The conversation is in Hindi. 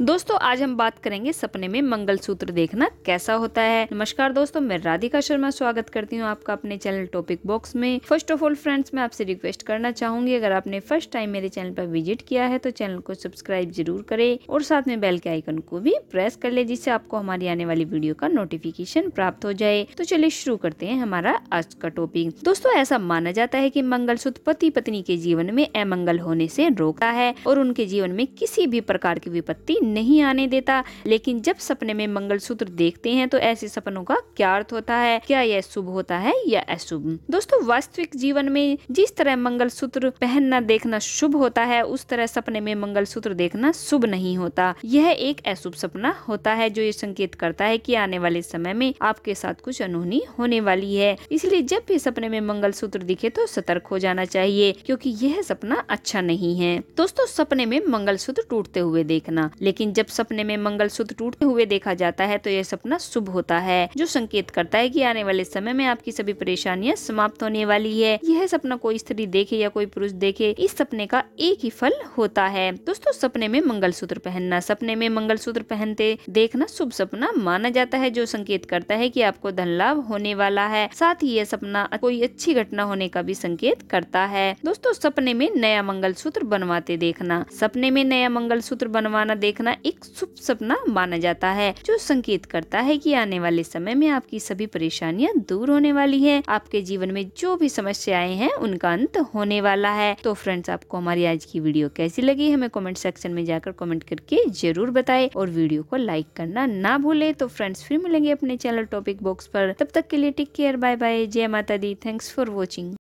दोस्तों आज हम बात करेंगे सपने में मंगलसूत्र देखना कैसा होता है नमस्कार दोस्तों मैं राधिका शर्मा स्वागत करती हूँ आपका अपने चैनल टॉपिक बॉक्स में फर्स्ट ऑफ ऑल फ्रेंड्स मैं आपसे रिक्वेस्ट करना चाहूंगी अगर आपने फर्स्ट टाइम मेरे चैनल पर विजिट किया है तो चैनल को सब्सक्राइब जरूर करे और साथ में बेल के आइकन को भी प्रेस कर ले जिससे आपको हमारी आने वाली वीडियो का नोटिफिकेशन प्राप्त हो जाए तो चलिए शुरू करते हैं हमारा आज का टॉपिक दोस्तों ऐसा माना जाता है की सूत्र पति पत्नी के जीवन में अमंगल होने से रोकता है और उनके जीवन में किसी भी प्रकार की विपत्ति नहीं आने देता लेकिन जब सपने में मंगलसूत्र देखते हैं तो ऐसे सपनों का क्या अर्थ होता है क्या यह शुभ होता है या अशुभ दोस्तों वास्तविक जीवन में जिस तरह सूत्र पहनना देखना शुभ होता है उस तरह सपने में सूत्र देखना शुभ नहीं होता यह एक अशुभ सपना होता है जो ये संकेत करता है की आने वाले समय में आपके साथ कुछ अनहोनी होने वाली है इसलिए जब भी सपने में सूत्र दिखे तो सतर्क हो जाना चाहिए क्योंकि यह सपना अच्छा नहीं है दोस्तों सपने में मंगलसूत्र टूटते हुए देखना लेकिन लेकिन जब सपने में मंगल सूत्र टूटते हुए देखा जाता है तो यह सपना शुभ होता है जो संकेत करता है कि आने वाले समय में आपकी सभी परेशानियां समाप्त होने वाली है यह सपना कोई स्त्री देखे या कोई पुरुष देखे इस सपने का एक ही फल होता है दोस्तों सपने में मंगल सूत्र पहनना सपने में मंगल सूत्र पहनते देखना शुभ सपना माना जाता है जो संकेत करता है की आपको धन लाभ होने वाला है साथ ही यह सपना कोई अच्छी घटना होने का भी संकेत करता है दोस्तों सपने में नया मंगल सूत्र बनवाते देखना सपने में नया मंगल सूत्र बनवाना देखना होना एक शुभ सपना माना जाता है जो संकेत करता है कि आने वाले समय में आपकी सभी परेशानियां दूर होने वाली है आपके जीवन में जो भी समस्याएं हैं उनका अंत होने वाला है तो फ्रेंड्स आपको हमारी आज की वीडियो कैसी लगी हमें कॉमेंट सेक्शन में जाकर कॉमेंट करके जरूर बताए और वीडियो को लाइक करना ना भूले तो फ्रेंड्स फिर मिलेंगे अपने चैनल टॉपिक बॉक्स पर तब तक के लिए टेक केयर बाय बाय जय माता दी थैंक्स फॉर वॉचिंग